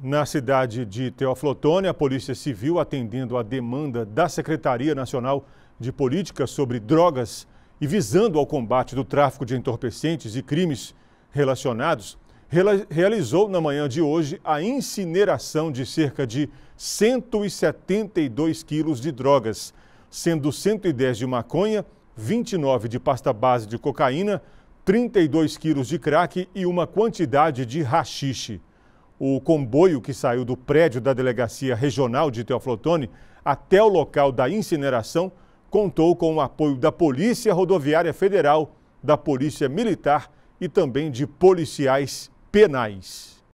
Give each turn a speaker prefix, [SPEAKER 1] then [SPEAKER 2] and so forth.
[SPEAKER 1] Na cidade de Teoflotone, a Polícia Civil, atendendo à demanda da Secretaria Nacional de Políticas sobre Drogas e visando ao combate do tráfico de entorpecentes e crimes relacionados, realizou na manhã de hoje a incineração de cerca de 172 quilos de drogas, sendo 110 de maconha, 29 de pasta base de cocaína, 32 quilos de crack e uma quantidade de rachixe o comboio que saiu do prédio da Delegacia Regional de Teoflotone até o local da incineração contou com o apoio da Polícia Rodoviária Federal, da Polícia Militar e também de policiais penais.